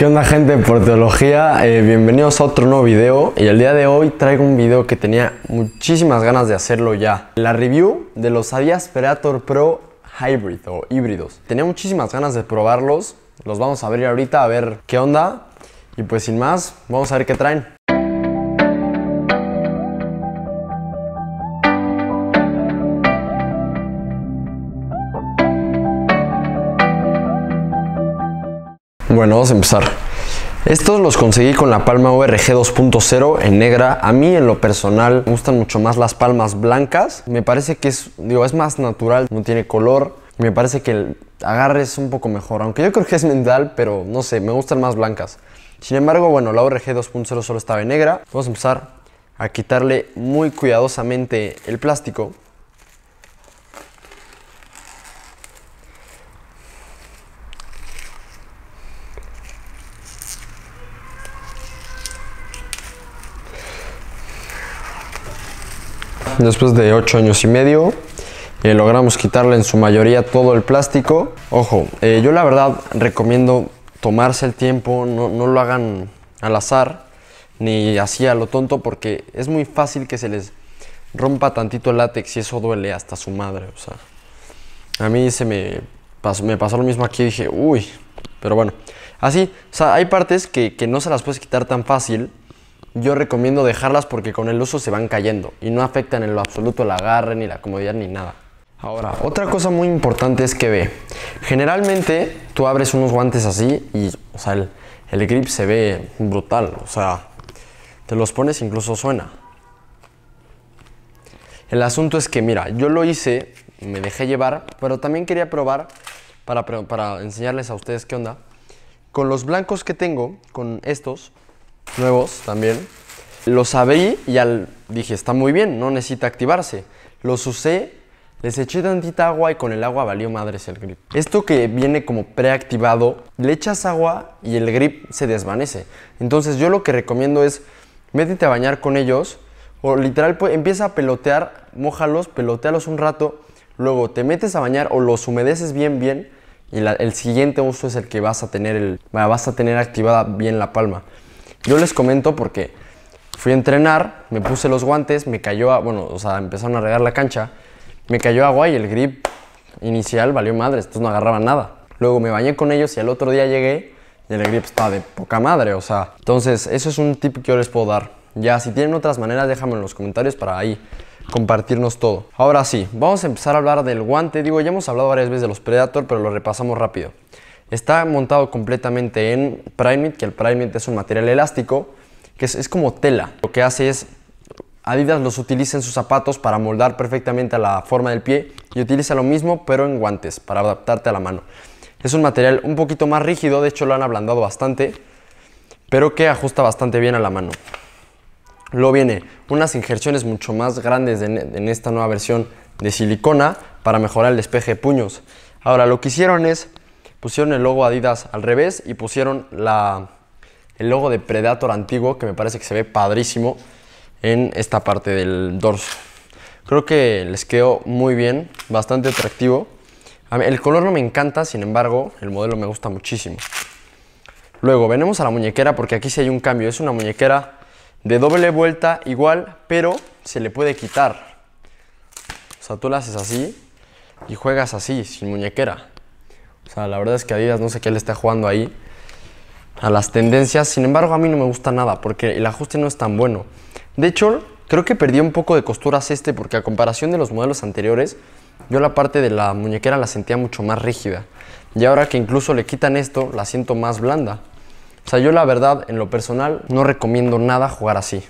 ¿Qué onda gente por Teología? Eh, bienvenidos a otro nuevo video y el día de hoy traigo un video que tenía muchísimas ganas de hacerlo ya. La review de los Predator Pro Hybrid o híbridos. Tenía muchísimas ganas de probarlos, los vamos a abrir ahorita a ver qué onda y pues sin más, vamos a ver qué traen. bueno, vamos a empezar. Estos los conseguí con la palma ORG 2.0 en negra. A mí en lo personal me gustan mucho más las palmas blancas. Me parece que es, digo, es más natural, no tiene color. Me parece que el agarre es un poco mejor, aunque yo creo que es mental, pero no sé, me gustan más blancas. Sin embargo, bueno, la ORG 2.0 solo estaba en negra. Vamos a empezar a quitarle muy cuidadosamente el plástico. Después de 8 años y medio, eh, logramos quitarle en su mayoría todo el plástico. Ojo, eh, yo la verdad recomiendo tomarse el tiempo, no, lo hagan al azar, ni así a lo tonto, porque es muy fácil que se les rompa tantito el látex y eso duele hasta su madre. O sea, a mí se me pasó, me pasó lo mismo aquí, dije, uy, pero bueno. Así, hay partes que, que no se las puedes quitar tan fácil yo recomiendo dejarlas porque con el uso se van cayendo y no afectan en lo absoluto el agarre, ni la comodidad, ni nada. Ahora, otra cosa muy importante es que ve. Generalmente tú abres unos guantes así y, sea, el, el grip se ve brutal, o sea, te los pones incluso suena. El asunto es que, mira, yo lo hice, me dejé llevar, pero también quería probar para, para enseñarles a ustedes qué onda. Con los blancos que tengo, con estos, nuevos también. Los abrí y al, dije, está muy bien, no necesita activarse. Los usé, les eché tantita agua y con el agua valió madres el grip. Esto que viene como preactivado, le echas agua y el grip se desvanece. Entonces yo lo que recomiendo es, métete a bañar con ellos o literal pues, empieza a pelotear, mojalos pelotealos un rato, luego te metes a bañar o los humedeces bien, bien y el siguiente uso es el que vas a tener, el, vas a tener activada bien la palma. Yo les comento porque fui a entrenar, me puse los guantes, me cayó, bueno, o sea, empezaron a regar la cancha, me cayó agua y el grip inicial valió madre, entonces no agarraba nada. Luego me bañé con ellos y al otro día llegué y el grip estaba de poca madre, o sea. Entonces, eso es un tip que yo les puedo dar. Ya, si tienen otras maneras, déjame en los comentarios para ahí compartirnos todo. Ahora sí, vamos a empezar a hablar del guante. Digo, ya hemos hablado varias veces de los Predator, pero lo repasamos rápido. Está montado completamente en Primate, que el Primate es un material elástico, que es, como tela. Lo que hace es Adidas los utiliza en sus zapatos para moldar perfectamente a la forma del pie y utiliza lo mismo pero en guantes para adaptarte a la mano. Es un material un poquito más rígido, de hecho lo han ablandado bastante, pero que ajusta bastante bien a la mano. Luego viene unas injerciones mucho más grandes en, esta nueva versión de silicona para mejorar el despeje de puños. Ahora lo que hicieron es pusieron el logo Adidas al revés y pusieron el logo de Predator antiguo, que me parece que se ve padrísimo en esta parte del dorso. Creo que les quedó muy bien, bastante atractivo. el color no me encanta, sin embargo, el modelo me gusta muchísimo. Luego, venimos a la muñequera porque aquí sí hay un cambio. Es una muñequera de doble vuelta igual, pero se le puede quitar. O sea, tú la haces así y juegas así, sin muñequera. O sea, la verdad es que Adidas no sé qué le está jugando ahí a las tendencias. Sin embargo, a mí no me gusta nada porque el ajuste no es tan bueno. De hecho, creo que perdió un poco de costuras este porque a comparación de los modelos anteriores, yo la parte de la muñequera la sentía mucho más rígida. Y ahora que incluso le quitan esto, la siento más blanda. O sea, yo la verdad, en lo personal, no recomiendo nada jugar así.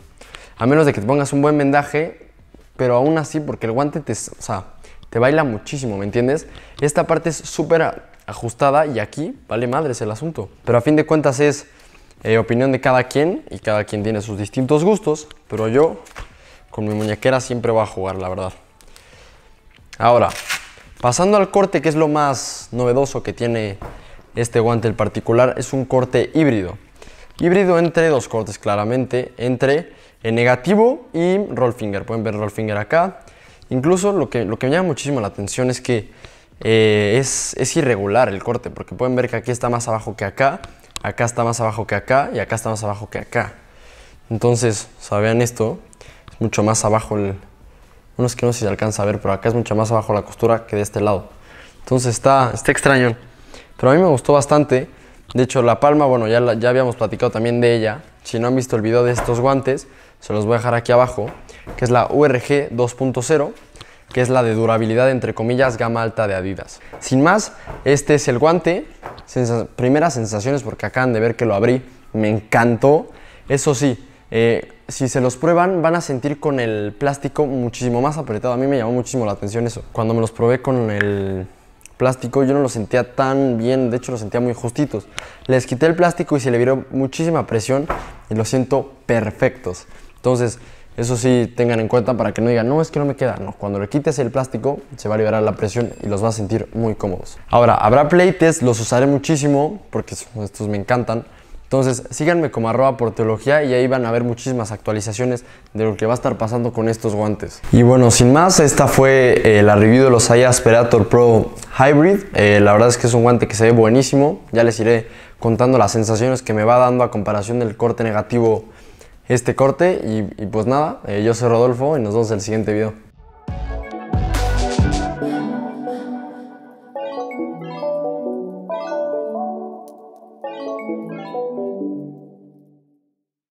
A menos de que te pongas un buen vendaje, pero aún así, porque el guante te, o sea, te baila muchísimo, ¿me entiendes? Esta parte es súper ajustada y aquí vale es el asunto. Pero a fin de cuentas es eh, opinión de cada quien y cada quien tiene sus distintos gustos, pero yo con mi muñequera siempre voy a jugar, la verdad. Ahora, pasando al corte que es lo más novedoso que tiene este guante en particular, es un corte híbrido. Híbrido entre dos cortes claramente, entre el eh, negativo y roll finger. Pueden ver roll finger acá. Incluso lo que, lo que me llama muchísimo la atención es que eh, es, irregular el corte, porque pueden ver que aquí está más abajo que acá, acá está más abajo que acá y acá está más abajo que acá. Entonces, o vean esto, es mucho más abajo el... Bueno, es que no sé si se alcanza a ver, pero acá es mucho más abajo la costura que de este lado. Entonces está, extraño, pero a mí me gustó bastante. De hecho, la palma, bueno, ya, ya habíamos platicado también de ella. Si no han visto el video de estos guantes, se los voy a dejar aquí abajo, que es la URG 2.0 que es la de durabilidad entre comillas gama alta de Adidas. Sin más, este es el guante, primeras sensaciones porque acaban de ver que lo abrí, me encantó. Eso sí, eh, si se los prueban van a sentir con el plástico muchísimo más apretado, a mí me llamó muchísimo la atención eso. Cuando me los probé con el plástico yo no lo sentía tan bien, de hecho lo sentía muy justitos. Les quité el plástico y se le vio muchísima presión y lo siento perfectos. Entonces, eso sí, tengan en cuenta para que no digan, no, es que no me queda. No, cuando le quites el plástico, se va a liberar la presión y los vas a sentir muy cómodos. Ahora, habrá pleites, los usaré muchísimo porque estos me encantan. Entonces, síganme como arroba por teología y ahí van a ver muchísimas actualizaciones de lo que va a estar pasando con estos guantes. Y bueno, sin más, esta fue el eh, la review de los Aya Aspirator Pro Hybrid. Eh, la verdad es que es un guante que se ve buenísimo. Ya les iré contando las sensaciones que me va dando a comparación del corte negativo este corte y, pues nada, eh, yo soy Rodolfo y nos vemos en el siguiente video.